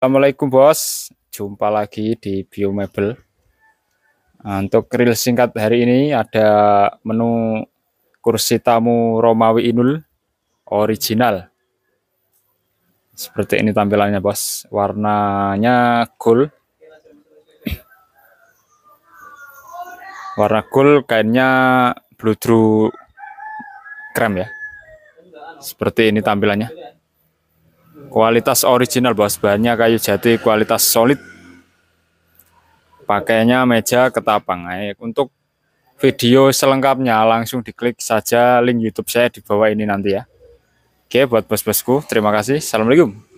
Assalamualaikum bos, jumpa lagi di Biomebel. Nah, untuk real singkat hari ini ada menu kursi tamu Romawi Inul original. Seperti ini tampilannya bos, warnanya gold. Warna gold kainnya blue true krem ya. Seperti ini tampilannya kualitas original bos banyak kayu jati kualitas solid pakainya meja ketapang nah, untuk video selengkapnya langsung diklik saja link youtube saya di bawah ini nanti ya oke buat bos-bosku terima kasih assalamualaikum